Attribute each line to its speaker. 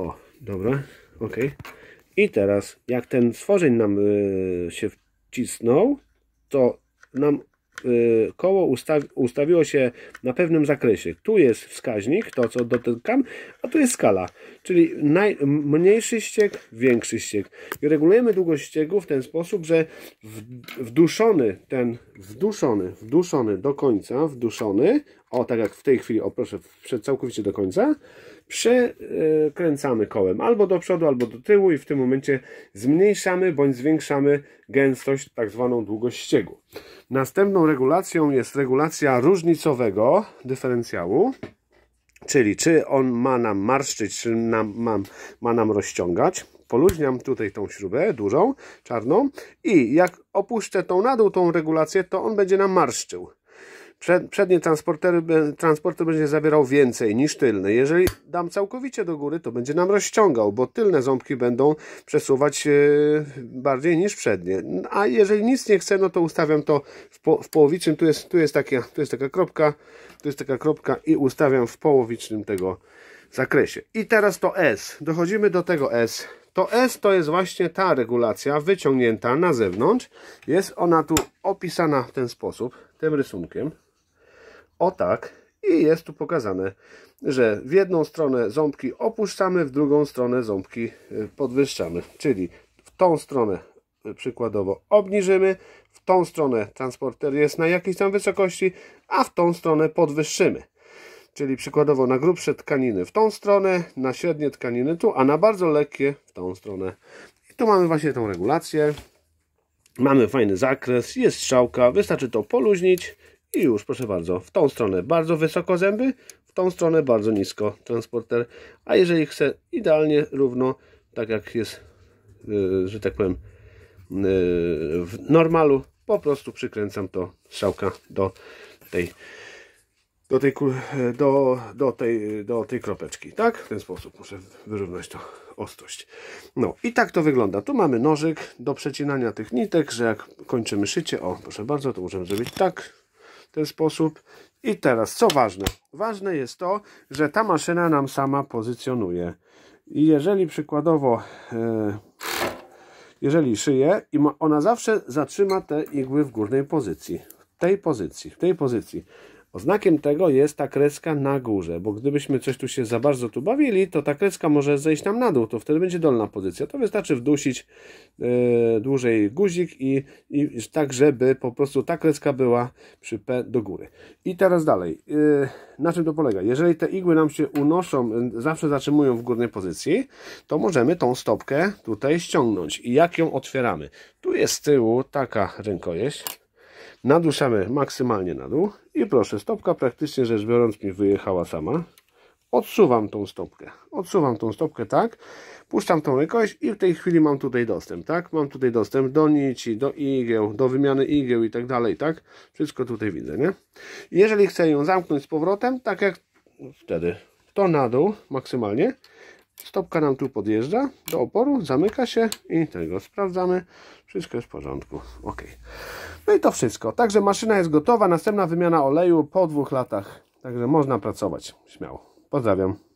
Speaker 1: O, dobra, ok. I teraz, jak ten stworzeń nam y, się wcisnął, to nam y, koło ustawi ustawiło się na pewnym zakresie. Tu jest wskaźnik, to co dotykam, a tu jest skala, czyli mniejszy ściek, większy ściek. I regulujemy długość ściegu w ten sposób, że wduszony, ten wduszony, wduszony do końca, wduszony, o tak jak w tej chwili, o proszę, przed całkowicie do końca, przekręcamy kołem albo do przodu, albo do tyłu i w tym momencie zmniejszamy bądź zwiększamy gęstość, tak zwaną długość ściegu. Następną regulacją jest regulacja różnicowego dyferencjału, czyli czy on ma nam marszczyć, czy nam, ma, ma nam rozciągać. Poluźniam tutaj tą śrubę dużą, czarną i jak opuszczę tą na dół tą regulację, to on będzie nam marszczył Przednie transportery, transporty będzie zabierał więcej niż tylne. Jeżeli dam całkowicie do góry, to będzie nam rozciągał, bo tylne ząbki będą przesuwać e, bardziej niż przednie. A jeżeli nic nie chcę, no to ustawiam to w, po, w połowicznym. Tu jest, tu, jest taka, tu jest taka kropka, tu jest taka kropka i ustawiam w połowicznym tego zakresie. I teraz to S. Dochodzimy do tego S. To S to jest właśnie ta regulacja wyciągnięta na zewnątrz. Jest ona tu opisana w ten sposób, tym rysunkiem. O tak. I jest tu pokazane, że w jedną stronę ząbki opuszczamy, w drugą stronę ząbki y, podwyższamy. Czyli w tą stronę y, przykładowo obniżymy, w tą stronę transporter jest na jakiejś tam wysokości, a w tą stronę podwyższymy. Czyli przykładowo na grubsze tkaniny w tą stronę, na średnie tkaniny tu, a na bardzo lekkie w tą stronę. I tu mamy właśnie tą regulację. Mamy fajny zakres, jest strzałka, wystarczy to poluźnić i już proszę bardzo, w tą stronę bardzo wysoko zęby, w tą stronę bardzo nisko transporter, a jeżeli chcę idealnie równo, tak jak jest, yy, że tak powiem, yy, w normalu, po prostu przykręcam to strzałka do tej do tej, do, do, tej, do tej kropeczki, tak? W ten sposób muszę wyrównać to ostrość. No i tak to wygląda. Tu mamy nożyk do przecinania tych nitek, że jak kończymy szycie, o proszę bardzo, to możemy zrobić tak, w ten sposób. I teraz, co ważne? Ważne jest to, że ta maszyna nam sama pozycjonuje. I jeżeli przykładowo, e, jeżeli szyję, ona zawsze zatrzyma te igły w górnej pozycji. W tej pozycji, w tej pozycji. Oznakiem tego jest ta kreska na górze, bo gdybyśmy coś tu się za bardzo tu bawili, to ta kreska może zejść nam na dół, to wtedy będzie dolna pozycja. To wystarczy wdusić yy, dłużej guzik i, i tak, żeby po prostu ta kreska była przy P do góry. I teraz dalej. E, na czym to polega? Jeżeli te igły nam się unoszą, e, zawsze zatrzymują w górnej pozycji, to możemy tą stopkę tutaj ściągnąć. I jak ją otwieramy? Tu jest z tyłu taka rękojeść. Naduszamy maksymalnie na dół proszę, stopka praktycznie rzecz biorąc mi wyjechała sama. Odsuwam tą stopkę, odsuwam tą stopkę tak, puszczam tą rękojeść i w tej chwili mam tutaj dostęp, tak? Mam tutaj dostęp do nici, do igieł, do wymiany igieł i tak dalej, tak? Wszystko tutaj widzę, nie? Jeżeli chcę ją zamknąć z powrotem, tak jak wtedy, to na dół maksymalnie, Stopka nam tu podjeżdża do oporu, zamyka się i tego sprawdzamy. Wszystko jest w porządku. Ok. No i to wszystko. Także maszyna jest gotowa. Następna wymiana oleju po dwóch latach. Także można pracować śmiało. Pozdrawiam.